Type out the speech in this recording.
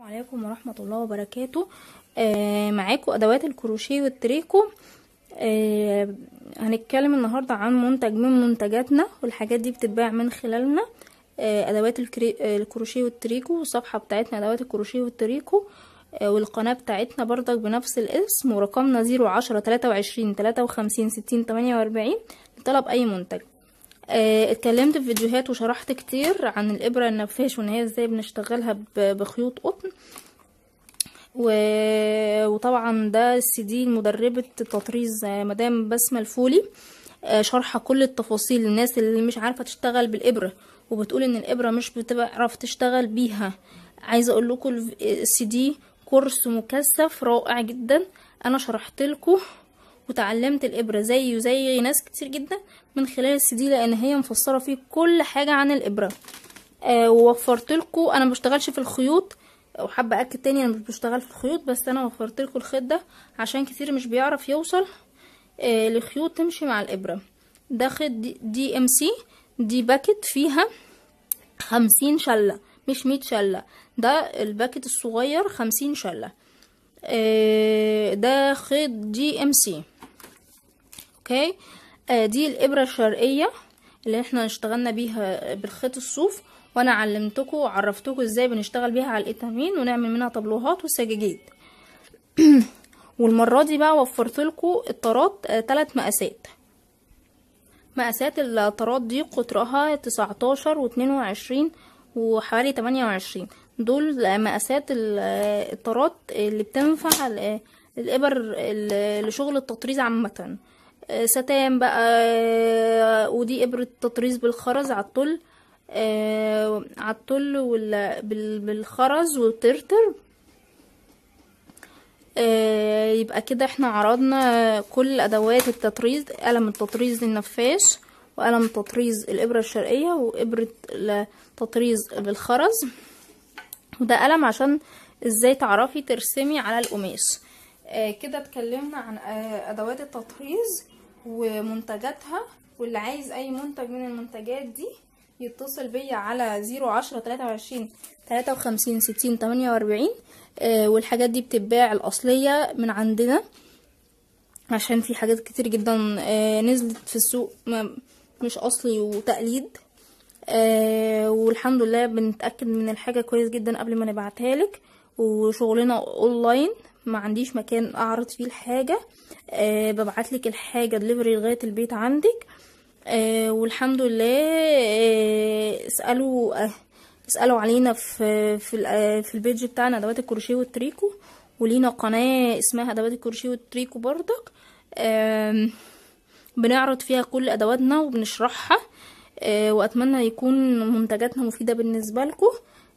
السلام عليكم ورحمة الله وبركاته آه معاكم ادوات الكروشيه والتريكو آه هنتكلم النهاردة عن منتج من منتجاتنا والحاجات دي بتتباع من خلالنا آه ادوات الكروشيه والتريكو والصفحة بتاعتنا ادوات الكروشيه والتريكو آه والقناة بتاعتنا برضك بنفس الاسم ورقمنا زيرو عشرة تلاتة وعشرين تلاتة وخمسين ستين تمانية واربعين لطلب اي منتج آه، اتكلمت في فيديوهات وشرحت كتير عن الابره النفاش وان هي ازاي بنشتغلها بخيوط قطن و... وطبعا ده السي دي مدربه التطريز مدام بسمه الفولي آه، شارحه كل التفاصيل للناس اللي مش عارفه تشتغل بالابره وبتقول ان الابره مش بتعرف تشتغل بيها عايزه اقول لكم السي آه، دي كورس مكثف رائع جدا انا شرحت لكم وتعلمت الابره زي وزي ناس كتير جدا من خلال السي دي لان هي مفسره فيه كل حاجه عن الابره آه ووفرت لكم انا بشتغلش في الخيوط وحابه اكد تاني انا مش بشتغل في الخيوط بس انا وفرت لكم الخيط ده عشان كتير مش بيعرف يوصل آه لخيوط تمشي مع الابره ده خيط دي, دي ام سي دي باكت فيها خمسين شله مش مية شله ده الباكت الصغير خمسين شله آه، ده خيط دي ام سي اوكي آه دي الابره الشرقيه اللي احنا اشتغلنا بيها بالخيط الصوف وانا علمتكم وعرفتكم ازاي بنشتغل بيها على الايتامين ونعمل منها طبلوهات وسجاجيد والمره دي بقى وفرت لكم الطرات ثلاث آه، مقاسات مقاسات الطرات دي قطرها 19 و22 وحوالي 28 دول مقاسات آه، الطرات اللي بتنفع آه، الابر لشغل التطريز عامه آه، ستان بقى آه، ودي ابرة تطريز بالخرز على الطل آه على الطل ولا بالخرز والترتر آه يبقى كده احنا عرضنا كل ادوات التطريز قلم التطريز النفاش وقلم تطريز الابره الشرقيه وابره التطريز بالخرز وده قلم عشان ازاي تعرفي ترسمي على القماش آه، كده اتكلمنا عن آه، ادوات التطريز ومنتجاتها واللي عايز اي منتج من المنتجات دي يتصل بيا على زيرو عشرة تلاتة وعشرين تلاتة وخمسين ستين تمانية واربعين آه، والحاجات دي بتتباع الاصلية من عندنا عشان في حاجات كتير جدا آه نزلت في السوق مش اصلي وتقليد آه والحمد لله بنتاكد من الحاجه كويس جدا قبل ما نبعتها لك وشغلنا اونلاين ما عنديش مكان اعرض فيه الحاجه أه ببعتلك الحاجه دليفري لغايه البيت عندك أه والحمد لله أه اسالوا أه اسالوا علينا في في, آه، في البيج بتاعنا ادوات الكروشيه والتريكو ولينا قناه اسمها ادوات الكروشيه والتريكو بردك أه بنعرض فيها كل ادواتنا وبنشرحها أه واتمنى يكون منتجاتنا مفيده بالنسبه لكم